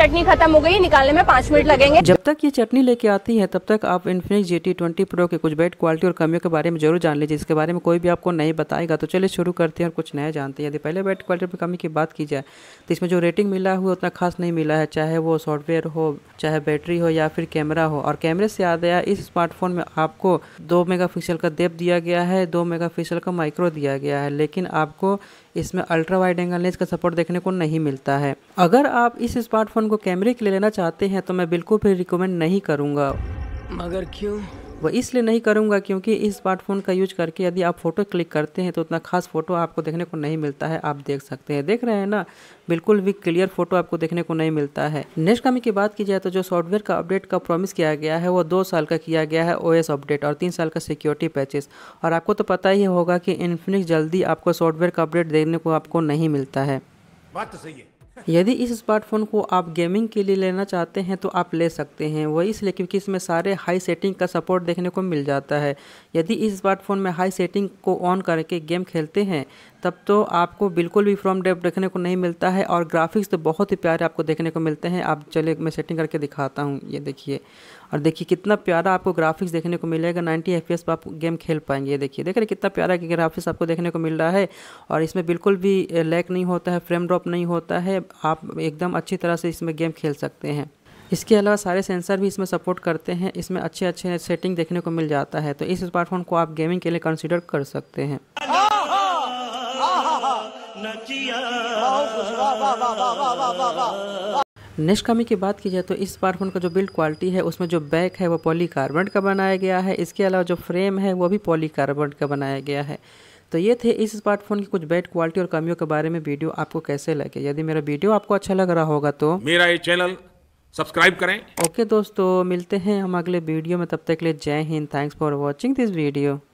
चटनी खत्म हो गई निकालने में पाँच मिनट लगेंगे जब तक ये चटनी लेके आती है तब तक आप Infinix G T twenty pro के कुछ बेड क्वालिटी और कमियों के बारे में जरूर जान लीजिए इसके बारे में कोई भी आपको नहीं बताएगा तो चलिए शुरू करते हैं और कुछ नया जानते हैं यदि पहले बेड क्वालिटी पर कमी की बात की जाए तो इसमें जो रेटिंग मिला हुआ उतना खास नहीं मिला है चाहे वो सॉफ्टवेयर हो चाहे बैटरी हो या फिर कैमरा हो और कैमरे से याद आया इस स्मार्टफोन में आपको दो मेगा का डेप दिया गया है दो मेगा का माइक्रो दिया गया है लेकिन आपको इसमें अल्ट्रा वाइड एंगल लेंस का सपोर्ट देखने को नहीं मिलता है अगर आप इस स्मार्टफोन को कैमरे के लिए लेना चाहते हैं तो मैं बिल्कुल भी रिकमेंड नहीं करूँगा मगर क्यों वो इसलिए नहीं करूँगा क्योंकि इस स्मार्टफोन का यूज करके यदि आप फोटो क्लिक करते हैं तो उतना खास फोटो आपको देखने को नहीं मिलता है आप देख सकते हैं देख रहे हैं ना बिल्कुल भी क्लियर फोटो आपको देखने को नहीं मिलता है नेक्स्ट कमी की बात की जाए तो जो सॉफ्टवेयर का अपडेट का प्रॉमिस किया गया है वो दो साल का किया गया है ओएस अपडेट और तीन साल का सिक्योरिटी पैचेस और आपको तो पता ही होगा कि इन्फिनिक्स जल्दी आपको सॉफ्टवेयर का अपडेट देखने को आपको नहीं मिलता है बात तो सही है यदि इस स्मार्टफोन को आप गेमिंग के लिए लेना चाहते हैं तो आप ले सकते हैं वह इसलिए क्योंकि इसमें सारे हाई सेटिंग का सपोर्ट देखने को मिल जाता है यदि इस स्मार्टफोन में हाई सेटिंग को ऑन करके गेम खेलते हैं तब तो आपको बिल्कुल भी फ्रॉम डेप देखने को नहीं मिलता है और ग्राफिक्स तो बहुत ही प्यारे आपको देखने को मिलते हैं आप चले मैं सेटिंग करके दिखाता हूँ ये देखिए और देखिए कितना प्यारा आपको ग्राफिक्स देखने को मिलेगा 90 एफ पर आप गेम खेल पाएंगे ये देखिए देख रहे कितना प्यारा कि ग्राफिक्स आपको देखने को मिल रहा है और इसमें बिल्कुल भी लैक नहीं होता है फ्रेम ड्रॉप नहीं होता है आप एकदम अच्छी तरह से इसमें गेम खेल सकते हैं इसके अलावा सारे सेंसर भी इसमें सपोर्ट करते हैं इसमें अच्छे अच्छे सेटिंग देखने को मिल जाता है तो इस स्मार्टफोन को आप गेमिंग के लिए कंसिडर कर सकते हैं नेक्स्ट कमी की बात की जाए तो इस स्मार्टफोन का जो बिल्ड क्वालिटी है उसमें जो बैक है वो पॉलीकार्बन का बनाया गया है इसके अलावा जो फ्रेम है वो भी पॉलीकार्बन का बनाया गया है तो ये थे इस स्मार्टफोन की कुछ बैड क्वालिटी और कमियों के बारे में वीडियो आपको कैसे लगे यदि मेरा वीडियो आपको अच्छा लग रहा होगा तो मेरा ये चैनल सब्सक्राइब करें ओके दोस्तों मिलते हैं हम अगले वीडियो में तब तक के लिए जय हिंद thanks for watching this video